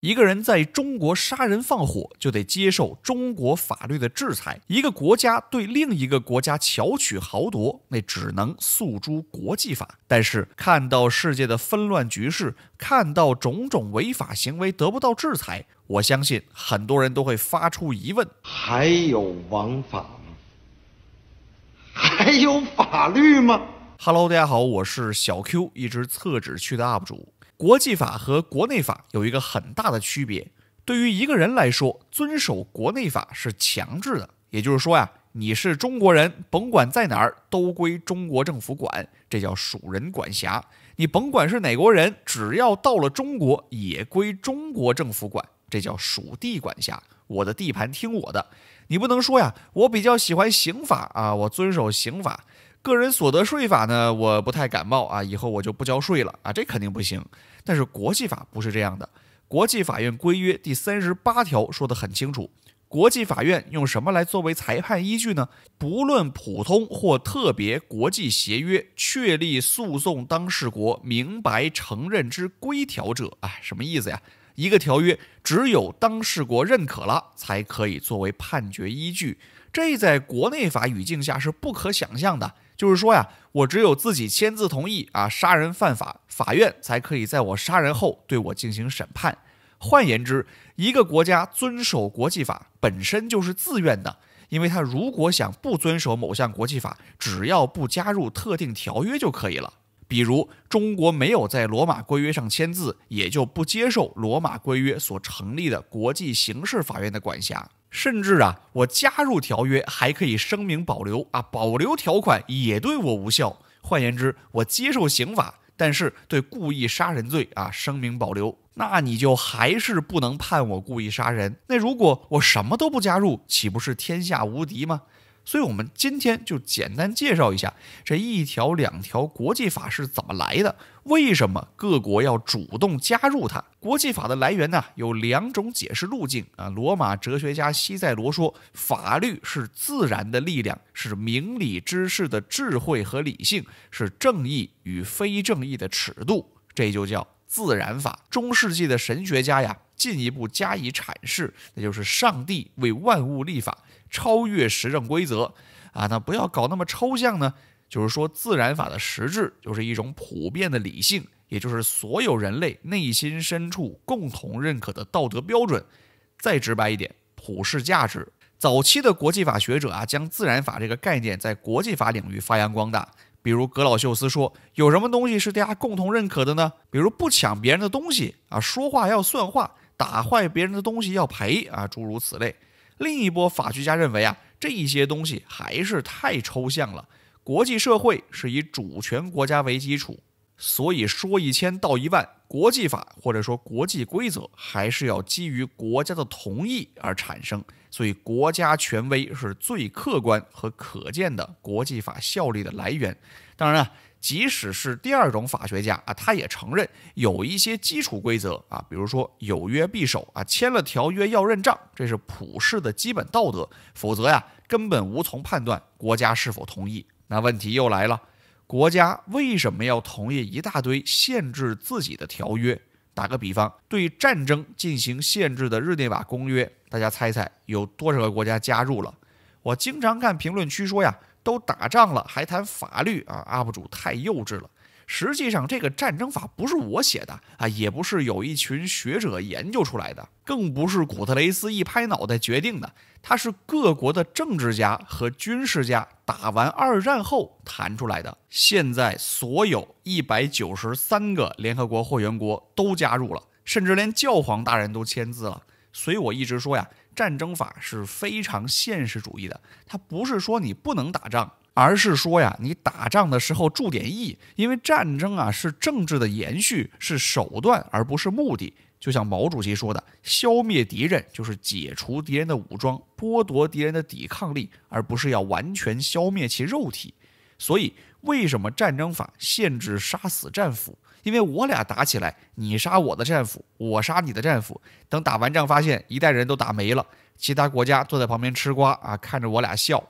一个人在中国杀人放火，就得接受中国法律的制裁；一个国家对另一个国家巧取豪夺，那只能诉诸国际法。但是，看到世界的纷乱局势，看到种种违法行为得不到制裁，我相信很多人都会发出疑问：还有王法吗？还有法律吗？Hello，大家好，我是小 Q，一只厕纸区的 UP 主。国际法和国内法有一个很大的区别。对于一个人来说，遵守国内法是强制的，也就是说呀，你是中国人，甭管在哪儿，都归中国政府管，这叫属人管辖。你甭管是哪国人，只要到了中国，也归中国政府管，这叫属地管辖。我的地盘听我的，你不能说呀，我比较喜欢刑法啊，我遵守刑法。个人所得税法呢，我不太感冒啊，以后我就不交税了啊，这肯定不行。但是国际法不是这样的，国际法院规约第三十八条说得很清楚，国际法院用什么来作为裁判依据呢？不论普通或特别国际协约确立诉讼当事国明白承认之规条者，哎，什么意思呀？一个条约只有当事国认可了，才可以作为判决依据。这在国内法语境下是不可想象的，就是说呀，我只有自己签字同意啊，杀人犯法，法院才可以在我杀人后对我进行审判。换言之，一个国家遵守国际法本身就是自愿的，因为他如果想不遵守某项国际法，只要不加入特定条约就可以了。比如，中国没有在《罗马规约》上签字，也就不接受《罗马规约》所成立的国际刑事法院的管辖。甚至啊，我加入条约还可以声明保留啊，保留条款也对我无效。换言之，我接受刑法，但是对故意杀人罪啊声明保留，那你就还是不能判我故意杀人。那如果我什么都不加入，岂不是天下无敌吗？所以，我们今天就简单介绍一下这一条、两条国际法是怎么来的，为什么各国要主动加入它？国际法的来源呢，有两种解释路径啊。罗马哲学家西塞罗说，法律是自然的力量，是明理之士的智慧和理性，是正义与非正义的尺度，这就叫自然法。中世纪的神学家呀，进一步加以阐释，那就是上帝为万物立法。超越实证规则啊，那不要搞那么抽象呢。就是说，自然法的实质就是一种普遍的理性，也就是所有人类内心深处共同认可的道德标准。再直白一点，普世价值。早期的国际法学者啊，将自然法这个概念在国际法领域发扬光大。比如格老秀斯说，有什么东西是大家共同认可的呢？比如不抢别人的东西啊，说话要算话，打坏别人的东西要赔啊，诸如此类。另一波法学家认为啊，这一些东西还是太抽象了。国际社会是以主权国家为基础，所以说一千到一万，国际法或者说国际规则还是要基于国家的同意而产生。所以，国家权威是最客观和可见的国际法效力的来源。当然了，即使是第二种法学家啊，他也承认有一些基础规则啊，比如说有约必守啊，签了条约要认账，这是普世的基本道德。否则呀，根本无从判断国家是否同意。那问题又来了，国家为什么要同意一大堆限制自己的条约？打个比方，对战争进行限制的日内瓦公约，大家猜猜有多少个国家加入了？我经常看评论区说呀，都打仗了还谈法律啊，UP 主太幼稚了。实际上，这个战争法不是我写的啊，也不是有一群学者研究出来的，更不是古特雷斯一拍脑袋决定的。它是各国的政治家和军事家打完二战后谈出来的。现在，所有一百九十三个联合国会员国都加入了，甚至连教皇大人都签字了。所以我一直说呀，战争法是非常现实主义的，它不是说你不能打仗。而是说呀，你打仗的时候注点意，因为战争啊是政治的延续，是手段而不是目的。就像毛主席说的，消灭敌人就是解除敌人的武装，剥夺敌人的抵抗力，而不是要完全消灭其肉体。所以，为什么战争法限制杀死战俘？因为我俩打起来，你杀我的战俘，我杀你的战俘，等打完仗发现一代人都打没了，其他国家坐在旁边吃瓜啊，看着我俩笑。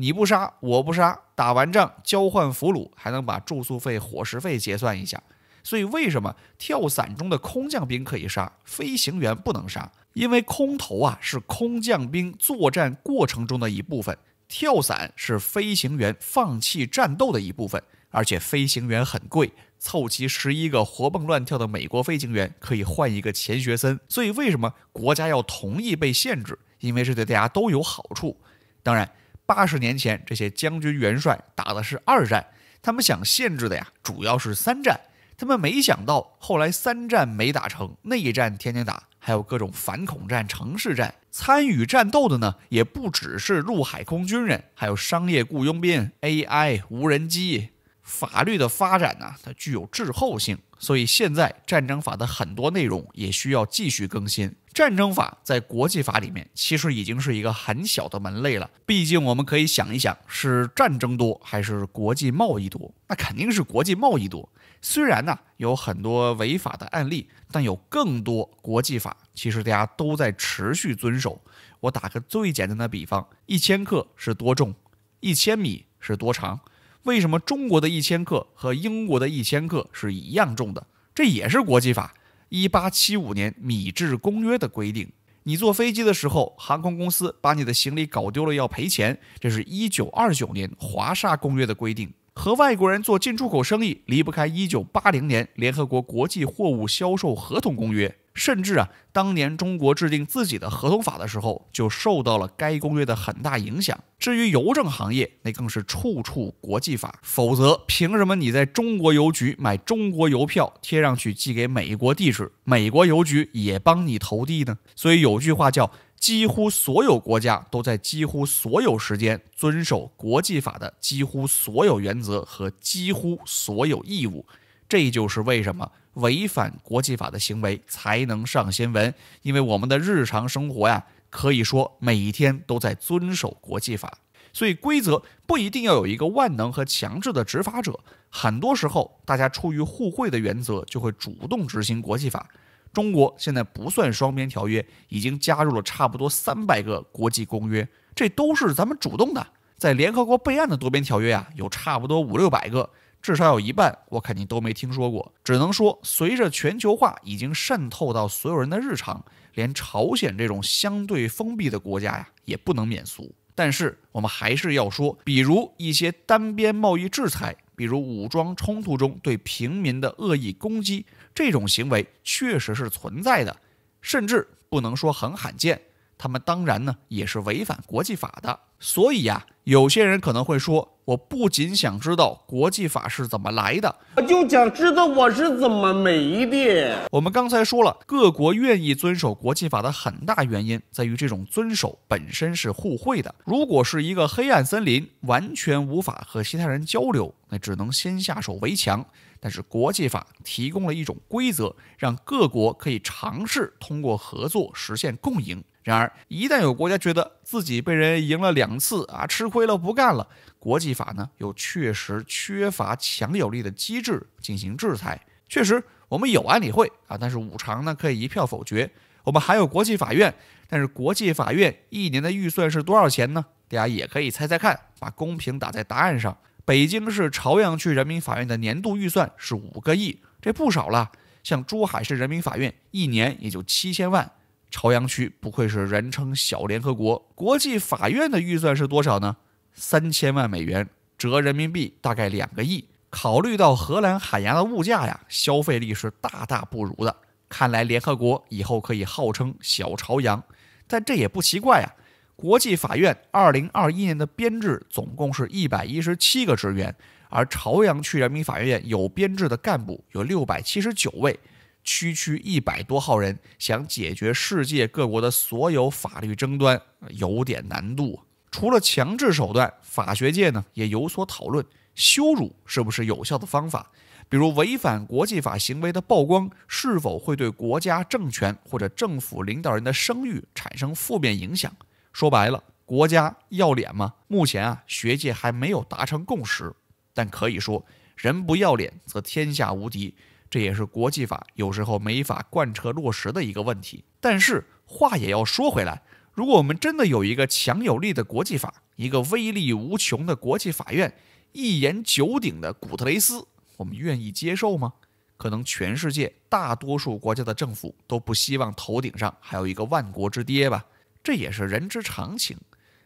你不杀，我不杀，打完仗交换俘虏，还能把住宿费、伙食费结算一下。所以，为什么跳伞中的空降兵可以杀，飞行员不能杀？因为空投啊是空降兵作战过程中的一部分，跳伞是飞行员放弃战斗的一部分。而且，飞行员很贵，凑齐十一个活蹦乱跳的美国飞行员可以换一个钱学森。所以，为什么国家要同意被限制？因为这对大家都有好处。当然。八十年前，这些将军元帅打的是二战，他们想限制的呀，主要是三战。他们没想到，后来三战没打成，内战天天打，还有各种反恐战、城市战。参与战斗的呢，也不只是陆海空军人，还有商业雇佣兵、AI、无人机。法律的发展呢，它具有滞后性，所以现在战争法的很多内容也需要继续更新。战争法在国际法里面其实已经是一个很小的门类了，毕竟我们可以想一想，是战争多还是国际贸易多？那肯定是国际贸易多。虽然呢有很多违法的案例，但有更多国际法，其实大家都在持续遵守。我打个最简单的比方，一千克是多重？一千米是多长？为什么中国的一千克和英国的一千克是一样重的？这也是国际法《一八七五年米制公约》的规定。你坐飞机的时候，航空公司把你的行李搞丢了要赔钱，这是一九二九年《华沙公约》的规定。和外国人做进出口生意离不开《一九八零年联合国国际货物销售合同公约》。甚至啊，当年中国制定自己的合同法的时候，就受到了该公约的很大影响。至于邮政行业，那更是处处国际法。否则，凭什么你在中国邮局买中国邮票贴上去寄给美国地址，美国邮局也帮你投递呢？所以有句话叫：“几乎所有国家都在几乎所有时间遵守国际法的几乎所有原则和几乎所有义务。”这就是为什么。违反国际法的行为才能上新闻，因为我们的日常生活呀，可以说每一天都在遵守国际法。所以规则不一定要有一个万能和强制的执法者，很多时候大家出于互惠的原则，就会主动执行国际法。中国现在不算双边条约，已经加入了差不多三百个国际公约，这都是咱们主动的。在联合国备案的多边条约啊，有差不多五六百个。至少有一半，我肯定都没听说过。只能说，随着全球化已经渗透到所有人的日常，连朝鲜这种相对封闭的国家呀，也不能免俗。但是我们还是要说，比如一些单边贸易制裁，比如武装冲突中对平民的恶意攻击，这种行为确实是存在的，甚至不能说很罕见。他们当然呢，也是违反国际法的。所以呀，有些人可能会说。我不仅想知道国际法是怎么来的，我就想知道我是怎么没的。我们刚才说了，各国愿意遵守国际法的很大原因在于，这种遵守本身是互惠的。如果是一个黑暗森林，完全无法和其他人交流，那只能先下手为强。但是国际法提供了一种规则，让各国可以尝试通过合作实现共赢。然而，一旦有国家觉得自己被人赢了两次啊，吃亏了，不干了。国际法呢，又确实缺乏强有力的机制进行制裁。确实，我们有安理会啊，但是五常呢可以一票否决。我们还有国际法院，但是国际法院一年的预算是多少钱呢？大家也可以猜猜看，把公屏打在答案上。北京市朝阳区人民法院的年度预算是五个亿，这不少了。像珠海市人民法院一年也就七千万。朝阳区不愧是人称小联合国，国际法院的预算是多少呢？三千万美元折人民币大概两个亿，考虑到荷兰海牙的物价呀，消费力是大大不如的。看来联合国以后可以号称小朝阳，但这也不奇怪啊。国际法院二零二一年的编制总共是一百一十七个职员，而朝阳区人民法院有编制的干部有六百七十九位，区区一百多号人想解决世界各国的所有法律争端，有点难度。除了强制手段，法学界呢也有所讨论：羞辱是不是有效的方法？比如违反国际法行为的曝光，是否会对国家政权或者政府领导人的声誉产生负面影响？说白了，国家要脸吗？目前啊，学界还没有达成共识。但可以说，人不要脸则天下无敌，这也是国际法有时候没法贯彻落实的一个问题。但是话也要说回来。如果我们真的有一个强有力的国际法，一个威力无穷的国际法院，一言九鼎的古特雷斯，我们愿意接受吗？可能全世界大多数国家的政府都不希望头顶上还有一个万国之爹吧，这也是人之常情。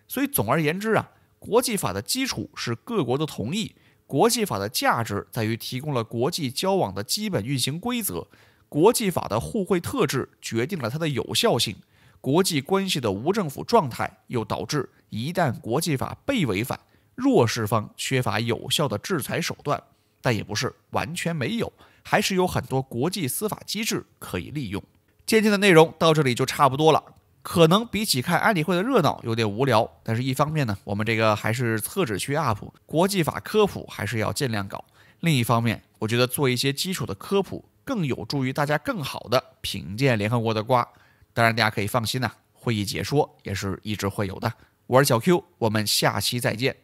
所以，总而言之啊，国际法的基础是各国的同意，国际法的价值在于提供了国际交往的基本运行规则，国际法的互惠特质决定了它的有效性。国际关系的无政府状态又导致，一旦国际法被违反，弱势方缺乏有效的制裁手段。但也不是完全没有，还是有很多国际司法机制可以利用。今天的内容到这里就差不多了。可能比起看安理会的热闹有点无聊，但是一方面呢，我们这个还是厕纸区 UP，国际法科普还是要尽量搞。另一方面，我觉得做一些基础的科普更有助于大家更好的品鉴联合国的瓜。当然，大家可以放心呐，会议解说也是一直会有的。我是小 Q，我们下期再见。